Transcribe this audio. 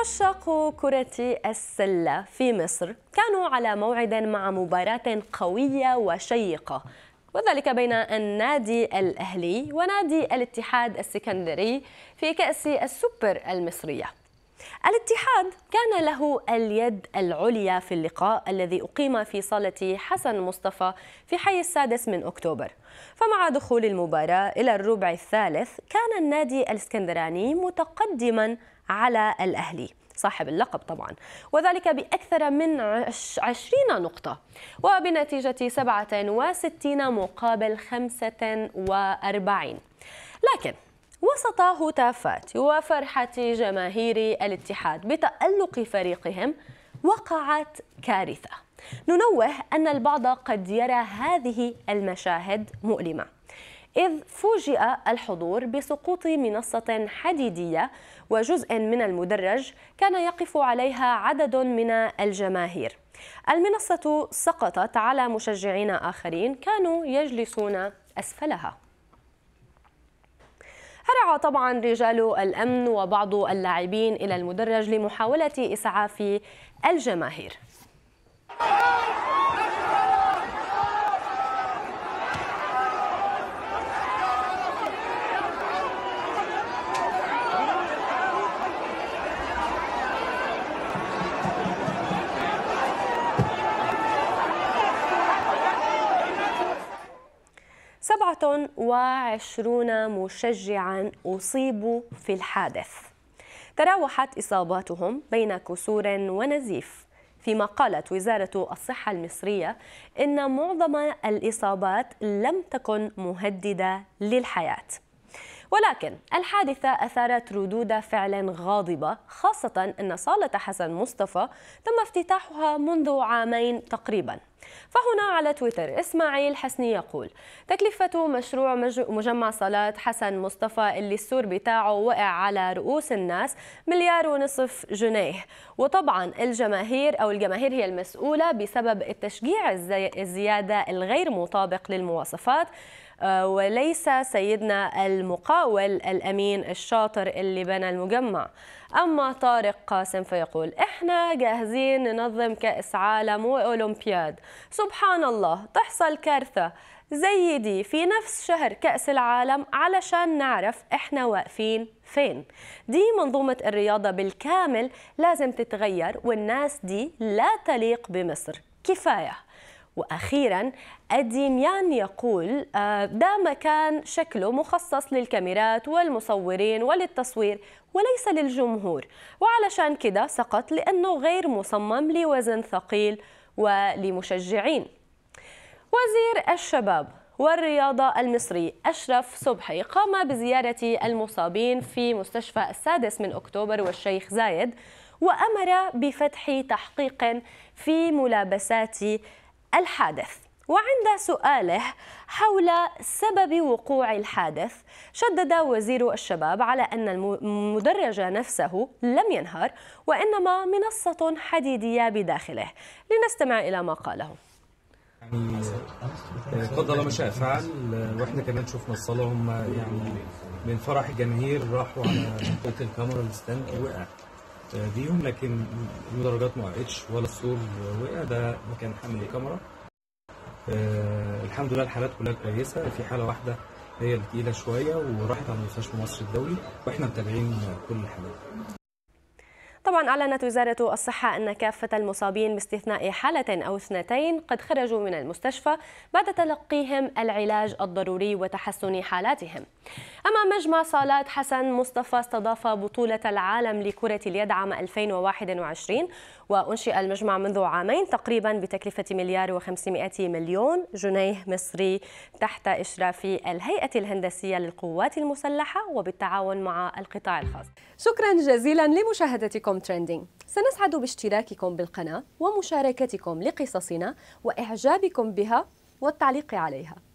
عشاق كرة السلة في مصر كانوا على موعد مع مباراة قوية وشيقة وذلك بين النادي الأهلي ونادي الاتحاد السكندري في كأس السوبر المصرية الاتحاد كان له اليد العليا في اللقاء الذي أقيم في صالة حسن مصطفى في حي السادس من أكتوبر فمع دخول المباراة إلى الربع الثالث كان النادي الاسكندراني متقدما على الأهلي صاحب اللقب طبعا وذلك بأكثر من 20 نقطة وبنتيجة 67 مقابل 45 لكن وسط هتافات وفرحة جماهير الاتحاد بتألق فريقهم وقعت كارثة ننوه أن البعض قد يرى هذه المشاهد مؤلمة إذ فوجئ الحضور بسقوط منصة حديدية وجزء من المدرج كان يقف عليها عدد من الجماهير المنصة سقطت على مشجعين آخرين كانوا يجلسون أسفلها طبعا رجال الأمن وبعض اللاعبين إلى المدرج لمحاولة إسعاف الجماهير 27 مشجعا أصيبوا في الحادث تراوحت إصاباتهم بين كسور ونزيف فيما قالت وزارة الصحة المصرية إن معظم الإصابات لم تكن مهددة للحياة ولكن الحادثة أثارت ردود فعل غاضبة خاصة أن صالة حسن مصطفى تم افتتاحها منذ عامين تقريباً فهنا على تويتر إسماعيل حسني يقول تكلفة مشروع مجمع صلاة حسن مصطفى اللي السور بتاعه وقع على رؤوس الناس مليار ونصف جنيه وطبعا الجماهير أو الجماهير هي المسؤولة بسبب التشجيع الزيادة الغير مطابق للمواصفات آه، وليس سيدنا المقاول الأمين الشاطر اللي بنى المجمع أما طارق قاسم فيقول إحنا جاهزين ننظم كأس عالم وأولمبياد سبحان الله تحصل كارثة زي دي في نفس شهر كأس العالم علشان نعرف إحنا واقفين فين دي منظومة الرياضة بالكامل لازم تتغير والناس دي لا تليق بمصر كفاية وأخيرا اديميان يقول ده آه، مكان شكله مخصص للكاميرات والمصورين وللتصوير وليس للجمهور وعلشان كده سقط لأنه غير مصمم لوزن ثقيل ولمشجعين وزير الشباب والرياضة المصري أشرف صبحي قام بزيارة المصابين في مستشفى السادس من أكتوبر والشيخ زايد وأمر بفتح تحقيق في ملابسات الحادث وعند سؤاله حول سبب وقوع الحادث شدد وزير الشباب على أن المدرج نفسه لم ينهار وإنما منصة حديدية بداخله لنستمع إلى ما قاله يعني قدر ما شاء فعل واحنا كمان شفنا الصاله هم يعني من فرح الجماهير راحوا على الكاميرا الستاند وقع بيهم لكن المدرجات ما وقعتش ولا السور وقع ده مكان حمل الكاميرا آه، الحمد لله الحالات كلها كويسه في حاله واحده هي التقيله شويه وراحت على مستشفى مصر الدولي واحنا متابعين كل الحالات طبعا أعلنت وزارة الصحة أن كافة المصابين باستثناء حالة أو اثنتين قد خرجوا من المستشفى بعد تلقيهم العلاج الضروري وتحسن حالاتهم أما مجمع صالات حسن مصطفى استضاف بطولة العالم لكرة اليد عام 2021 وأنشئ المجمع منذ عامين تقريبا بتكلفة مليار و500 مليون جنيه مصري تحت إشراف الهيئة الهندسية للقوات المسلحة وبالتعاون مع القطاع الخاص شكرا جزيلا لمشاهدتكم كوم تريندينج سنسعد باشتراككم بالقناة ومشاركتكم لقصصنا وإعجابكم بها والتعليق عليها